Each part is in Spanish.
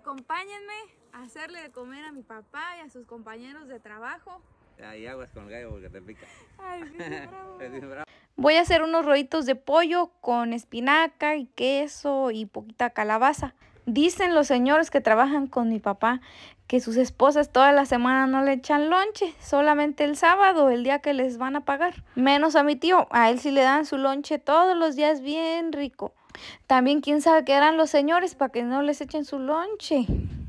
Acompáñenme a hacerle de comer a mi papá y a sus compañeros de trabajo. aguas con gallo te pica. Ay, Voy a hacer unos rollitos de pollo con espinaca y queso y poquita calabaza. Dicen los señores que trabajan con mi papá que sus esposas toda la semana no le echan lonche, solamente el sábado, el día que les van a pagar. Menos a mi tío, a él sí le dan su lonche todos los días bien rico. También quién sabe qué harán los señores para que no les echen su lonche.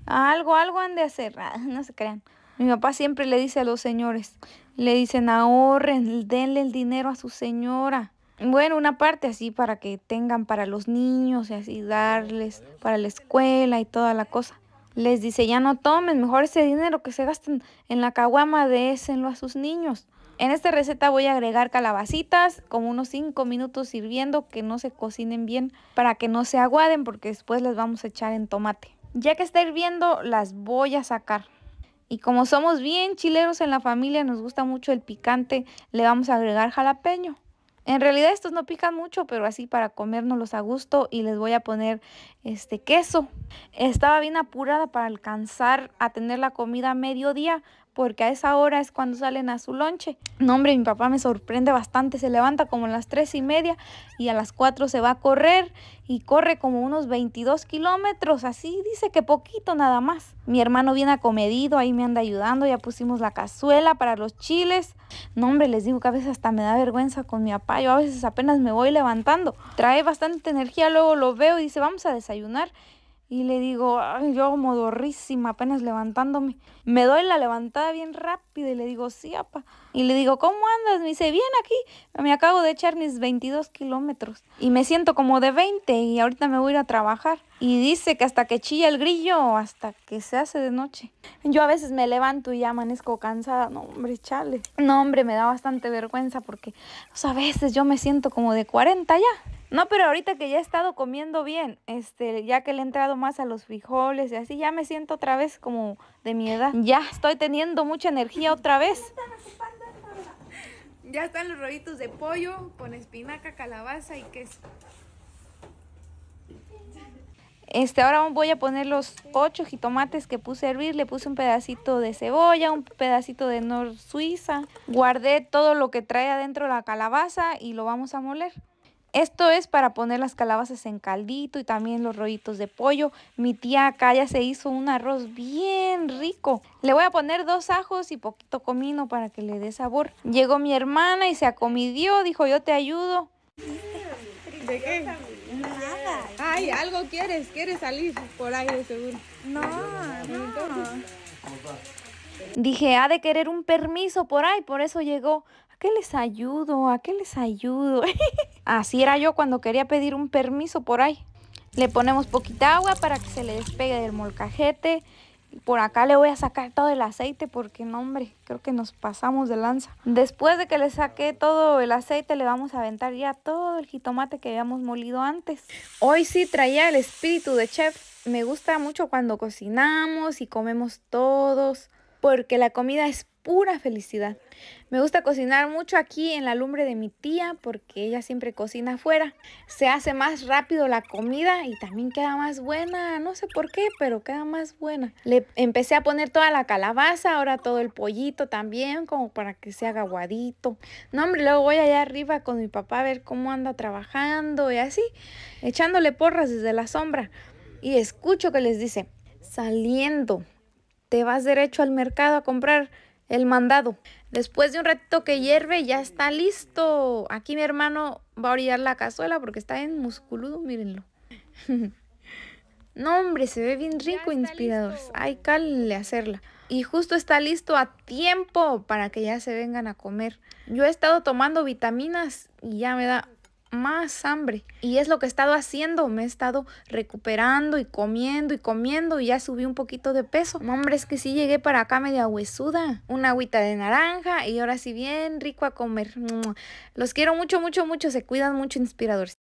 Algo, algo han de hacer, ah, no se crean. Mi papá siempre le dice a los señores, le dicen ahorren, denle el dinero a su señora bueno, una parte así para que tengan para los niños y así darles para la escuela y toda la cosa. Les dice, ya no tomen, mejor ese dinero que se gasten en la caguama, désenlo a sus niños. En esta receta voy a agregar calabacitas, como unos 5 minutos sirviendo, que no se cocinen bien para que no se aguaden porque después las vamos a echar en tomate. Ya que está hirviendo, las voy a sacar. Y como somos bien chileros en la familia, nos gusta mucho el picante, le vamos a agregar jalapeño. En realidad estos no pican mucho, pero así para comérnoslos a gusto y les voy a poner este queso. Estaba bien apurada para alcanzar a tener la comida a mediodía porque a esa hora es cuando salen a su lonche. No, hombre, mi papá me sorprende bastante, se levanta como a las tres y media y a las 4 se va a correr y corre como unos 22 kilómetros, así dice que poquito nada más. Mi hermano viene acomedido, ahí me anda ayudando, ya pusimos la cazuela para los chiles. No, hombre, les digo que a veces hasta me da vergüenza con mi papá, yo a veces apenas me voy levantando. Trae bastante energía, luego lo veo y dice, vamos a desayunar. Y le digo, ay, yo modorrísima, apenas levantándome. Me doy la levantada bien rápida y le digo, sí, apa. Y le digo, ¿cómo andas? Me dice, bien aquí. Me acabo de echar mis 22 kilómetros. Y me siento como de 20 y ahorita me voy a ir a trabajar. Y dice que hasta que chilla el grillo, hasta que se hace de noche. Yo a veces me levanto y ya amanezco cansada. No, hombre, chale. No, hombre, me da bastante vergüenza porque a veces yo me siento como de 40 ya. No, pero ahorita que ya he estado comiendo bien, este, ya que le he entrado más a los frijoles y así, ya me siento otra vez como de mi edad. Ya estoy teniendo mucha energía otra vez. Ya están los rollitos de pollo con espinaca, calabaza y queso. Este, ahora voy a poner los ocho jitomates que puse a hervir. Le puse un pedacito de cebolla, un pedacito de nor suiza. Guardé todo lo que trae adentro la calabaza y lo vamos a moler. Esto es para poner las calabazas en caldito y también los rollitos de pollo. Mi tía acá ya se hizo un arroz bien rico. Le voy a poner dos ajos y poquito comino para que le dé sabor. Llegó mi hermana y se acomidió, dijo yo te ayudo. ¿De qué? Nada. Ay, algo quieres, quieres salir por ahí de seguro. No, no. Dije, ha de querer un permiso por ahí, por eso llegó qué les ayudo? ¿A qué les ayudo? Así era yo cuando quería pedir un permiso por ahí. Le ponemos poquita agua para que se le despegue del molcajete. Por acá le voy a sacar todo el aceite porque no, hombre, creo que nos pasamos de lanza. Después de que le saqué todo el aceite, le vamos a aventar ya todo el jitomate que habíamos molido antes. Hoy sí traía el espíritu de chef. Me gusta mucho cuando cocinamos y comemos todos porque la comida es pura felicidad. Me gusta cocinar mucho aquí en la lumbre de mi tía porque ella siempre cocina afuera. Se hace más rápido la comida y también queda más buena. No sé por qué, pero queda más buena. Le empecé a poner toda la calabaza, ahora todo el pollito también, como para que se haga aguadito. No, hombre, luego voy allá arriba con mi papá a ver cómo anda trabajando y así, echándole porras desde la sombra. Y escucho que les dice, saliendo te vas derecho al mercado a comprar el mandado. Después de un ratito que hierve, ya está listo. Aquí mi hermano va a orillar la cazuela porque está en musculudo, mírenlo. no, hombre, se ve bien rico, inspirador. Ay, cállenle hacerla. Y justo está listo a tiempo para que ya se vengan a comer. Yo he estado tomando vitaminas y ya me da más hambre. Y es lo que he estado haciendo, me he estado recuperando y comiendo y comiendo y ya subí un poquito de peso. hombre, es que sí llegué para acá media huesuda, una agüita de naranja y ahora sí bien rico a comer. Los quiero mucho, mucho, mucho, se cuidan mucho inspiradores.